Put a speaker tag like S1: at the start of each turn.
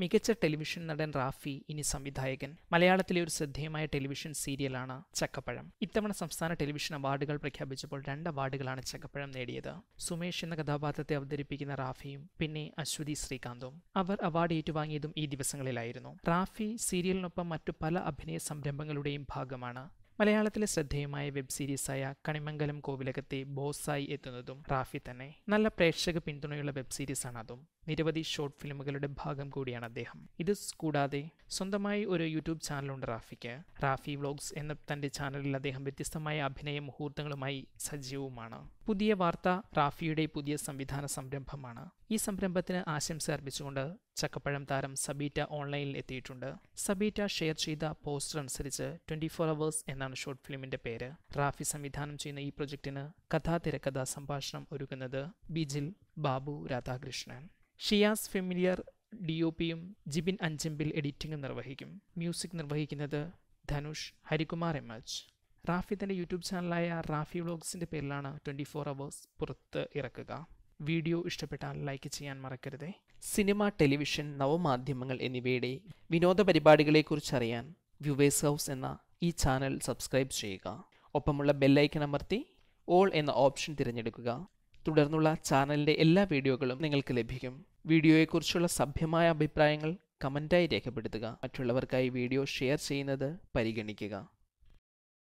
S1: മികച്ച ടെലിവിഷൻ നടൻ റാഫി ഇനി സംവിധായകൻ മലയാളത്തിലെ ഒരു ശ്രദ്ധേയമായ ടെലിവിഷൻ സീരിയലാണ് ചക്കപ്പഴം ഇത്തവണ സംസ്ഥാന ടെലിവിഷൻ അവാർഡുകൾ പ്രഖ്യാപിച്ചപ്പോൾ രണ്ട് അവാർഡുകളാണ് ചക്കപ്പഴം നേടിയത് സുമേഷ് എന്ന കഥാപാത്രത്തെ അവതരിപ്പിക്കുന്ന റാഫിയും പിന്നെ അശ്വതി ശ്രീകാന്തും അവർ അവാർഡ് ഏറ്റുവാങ്ങിയതും ഈ ദിവസങ്ങളിലായിരുന്നു റാഫി സീരിയലിനൊപ്പം മറ്റു പല അഭിനയ സംരംഭങ്ങളുടെയും ഭാഗമാണ് മലയാളത്തിലെ ശ്രദ്ധേയമായ വെബ് സീരീസായ കണിമംഗലം കോവിലകത്തെ ബോസായി എത്തുന്നതും റാഫി തന്നെ നല്ല പ്രേക്ഷക പിന്തുണയുള്ള വെബ് സീരീസാണ് അതും നിരവധി ഷോർട്ട് ഫിലിമുകളുടെ ഭാഗം കൂടിയാണ് അദ്ദേഹം ഇത് കൂടാതെ സ്വന്തമായി ഒരു യൂട്യൂബ് ചാനലുണ്ട് റാഫിക്ക് റാഫി വ്ളോഗ്സ് എന്ന തൻ്റെ ചാനലിൽ അദ്ദേഹം വ്യത്യസ്തമായ അഭിനയ മുഹൂർത്തങ്ങളുമായി സജീവവുമാണ് പുതിയ വാർത്ത റാഫിയുടെ പുതിയ സംവിധാന സംരംഭമാണ് ഈ സംരംഭത്തിന് ആശംസ അർപ്പിച്ചുകൊണ്ട് ചക്കപ്പഴം താരം സബീറ്റ ഓൺലൈനിൽ എത്തിയിട്ടുണ്ട് സബീറ്റ ഷെയർ ചെയ്ത പോസ്റ്റർ അനുസരിച്ച് ട്വൻറ്റി ഫോർ അവേഴ്സ് എന്നാണ് ഷോർട്ട് ഫിലിമിന്റെ പേര് റാഫി സംവിധാനം ചെയ്യുന്ന ഈ പ്രൊജക്ടിന് കഥാ തിരക്കഥാ സംഭാഷണം ഒരുക്കുന്നത് ബിജിൽ ബാബു രാധാകൃഷ്ണൻ ഷിയാസ് ഫെമിലിയർ ഡി ഒ പിയും ജിബിൻ അഞ്ചമ്പിൽ എഡിറ്റിംഗ് നിർവഹിക്കും മ്യൂസിക് നിർവഹിക്കുന്നത് ധനുഷ് ഹരികുമാർ എം എച്ച് റാഫി തൻ്റെ യൂട്യൂബ് ചാനലായ റാഫി വ്ളോഗ്സിൻ്റെ പേരിലാണ് ട്വൻറ്റി ഫോർ അവേഴ്സ് പുറത്ത് ഇറക്കുക വീഡിയോ ഇഷ്ടപ്പെട്ടാൽ ലൈക്ക് ചെയ്യാൻ മറക്കരുത് സിനിമ ടെലിവിഷൻ നവമാധ്യമങ്ങൾ എന്നിവയുടെ വിനോദ പരിപാടികളെക്കുറിച്ചറിയാൻ വ്യൂവേഴ്സ് ഹൗസ് എന്ന ഈ ചാനൽ സബ്സ്ക്രൈബ് ചെയ്യുക ഒപ്പമുള്ള ബെല്ലൈക്കൺ അമർത്തി ഓൾ എന്ന ഓപ്ഷൻ തിരഞ്ഞെടുക്കുക തുടർന്നുള്ള ചാനലിൻ്റെ എല്ലാ വീഡിയോകളും നിങ്ങൾക്ക് ലഭിക്കും വീഡിയോയെക്കുറിച്ചുള്ള സഭ്യമായ അഭിപ്രായങ്ങൾ കമൻറ്റായി രേഖപ്പെടുത്തുക മറ്റുള്ളവർക്കായി വീഡിയോ ഷെയർ ചെയ്യുന്നത് പരിഗണിക്കുക